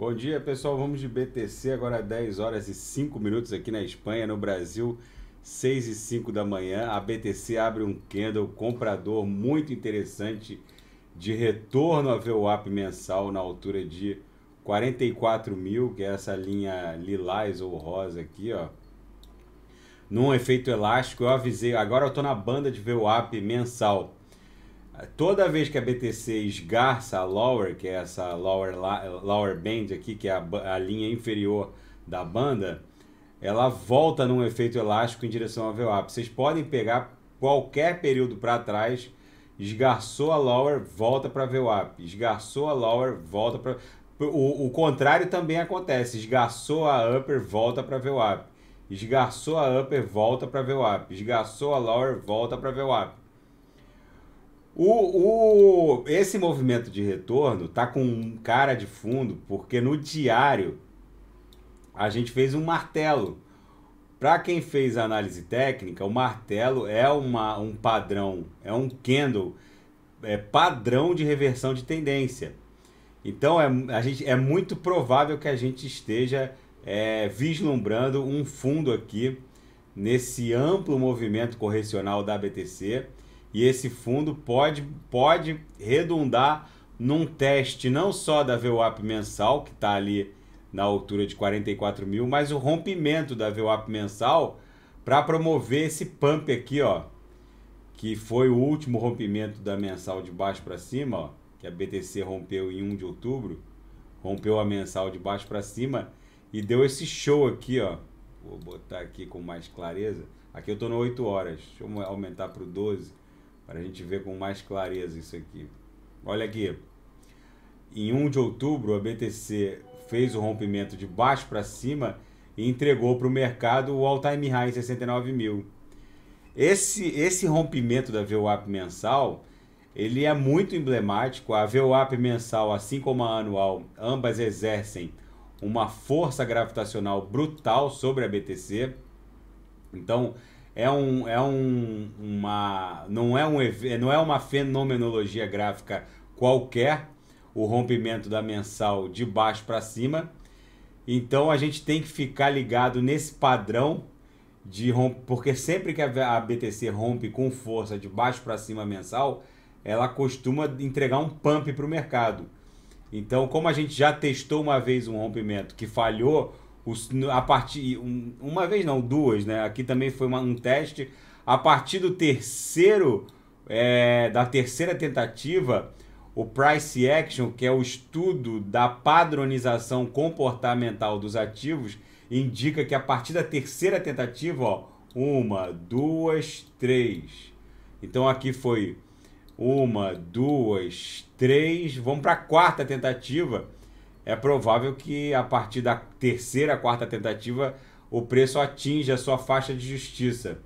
Bom dia, pessoal. Vamos de BTC agora 10 é horas e 5 minutos aqui na Espanha, no Brasil, 6 e 5 da manhã. A BTC abre um candle comprador muito interessante de retorno a VWAP mensal na altura de 44 mil, que é essa linha lilás ou rosa aqui, ó. Num efeito elástico, eu avisei. Agora eu tô na banda de VWAP mensal. Toda vez que a BTC esgarça a lower, que é essa lower, lower band aqui, que é a, a linha inferior da banda, ela volta num efeito elástico em direção ao VWAP. Vocês podem pegar qualquer período para trás, esgarçou a lower, volta para VWAP, esgarçou a lower, volta para... O, o contrário também acontece, esgarçou a upper, volta para VWAP, esgarçou a upper, volta para VWAP, esgarçou a lower, volta para VWAP. O, o, esse movimento de retorno tá com um cara de fundo, porque no diário a gente fez um martelo. Para quem fez análise técnica, o martelo é uma, um padrão, é um candle, é padrão de reversão de tendência. Então é, a gente, é muito provável que a gente esteja é, vislumbrando um fundo aqui nesse amplo movimento correcional da BTC e esse fundo pode, pode redundar num teste não só da VWAP mensal, que está ali na altura de 44 mil, mas o rompimento da VWAP mensal para promover esse pump aqui, ó, que foi o último rompimento da mensal de baixo para cima, ó, que a BTC rompeu em 1 de outubro, rompeu a mensal de baixo para cima e deu esse show aqui, ó. Vou botar aqui com mais clareza. Aqui eu tô no 8 horas. Deixa eu aumentar para o 12 para a gente ver com mais clareza isso aqui. Olha aqui. Em 1 de outubro, a BTC fez o rompimento de baixo para cima e entregou para o mercado o all-time high em 69 mil. Esse, esse rompimento da VWAP mensal, ele é muito emblemático. A VWAP mensal, assim como a anual, ambas exercem uma força gravitacional brutal sobre a BTC. Então, é um é um uma não é um não é uma fenomenologia gráfica qualquer o rompimento da mensal de baixo para cima. Então a gente tem que ficar ligado nesse padrão de romp... porque sempre que a BTC rompe com força de baixo para cima mensal, ela costuma entregar um pump para o mercado. Então, como a gente já testou uma vez um rompimento que falhou, os, a partir, um, uma vez não, duas, né? Aqui também foi uma, um teste. A partir do terceiro, é, da terceira tentativa, o Price Action, que é o estudo da padronização comportamental dos ativos, indica que a partir da terceira tentativa, ó, uma, duas, três. Então aqui foi uma, duas, três. Vamos para a quarta tentativa é provável que a partir da terceira, quarta tentativa, o preço atinja a sua faixa de justiça.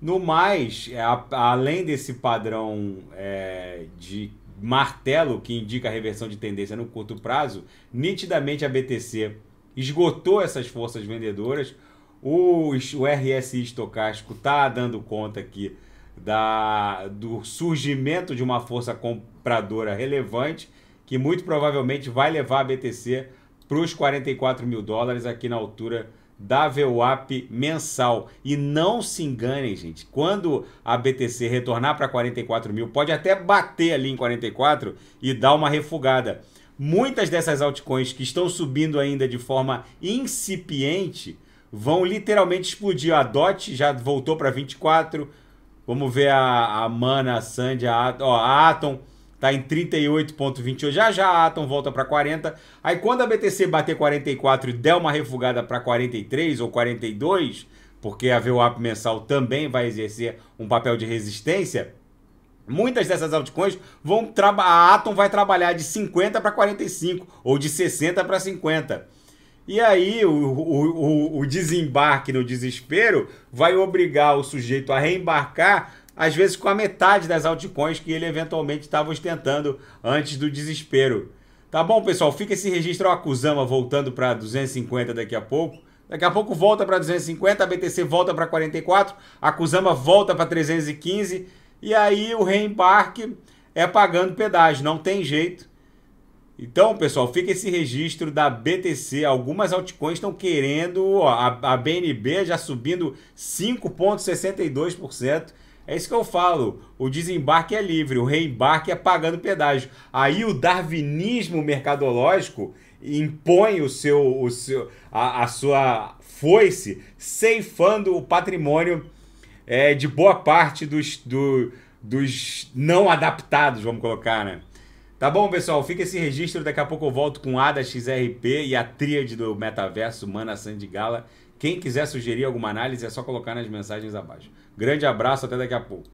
No mais, é, a, além desse padrão é, de martelo que indica a reversão de tendência no curto prazo, nitidamente a BTC esgotou essas forças vendedoras. O, o RSI estocástico está dando conta aqui da, do surgimento de uma força compradora relevante que muito provavelmente vai levar a BTC para os 44 mil dólares aqui na altura da VWAP mensal. E não se enganem, gente, quando a BTC retornar para 44 mil, pode até bater ali em 44 e dar uma refugada. Muitas dessas altcoins que estão subindo ainda de forma incipiente vão literalmente explodir. A DOT já voltou para 24, vamos ver a, a Mana, a Sandy, a, ó, a Atom Tá em 38.28, já já a Atom volta para 40. Aí quando a BTC bater 44 e der uma refugada para 43 ou 42, porque a VWAP mensal também vai exercer um papel de resistência, Muitas dessas altcoins vão a Atom vai trabalhar de 50 para 45 ou de 60 para 50. E aí o, o, o, desembarque no desespero vai obrigar o sujeito a reembarcar às vezes com a metade das altcoins que ele eventualmente estava ostentando antes do desespero. Tá bom, pessoal? Fica esse registro. Ó, a Kusama voltando para 250 daqui a pouco. Daqui a pouco volta para 250, a BTC volta para 44, a Kusama volta para 315 e aí o reembarque é pagando pedágio, não tem jeito. Então, pessoal, fica esse registro da BTC. Algumas altcoins estão querendo, ó, a, a BNB já subindo 5,62%. É isso que eu falo. O desembarque é livre, o reembarque é pagando pedágio. Aí o darwinismo mercadológico impõe o seu, o seu, a, a sua foice, ceifando o patrimônio é, de boa parte dos, do, dos não adaptados, vamos colocar, né? Tá bom, pessoal? Fica esse registro. Daqui a pouco eu volto com a da XRP e a tríade do metaverso Mana Sandigala. Gala quem quiser sugerir alguma análise é só colocar nas mensagens abaixo. Grande abraço, até daqui a pouco.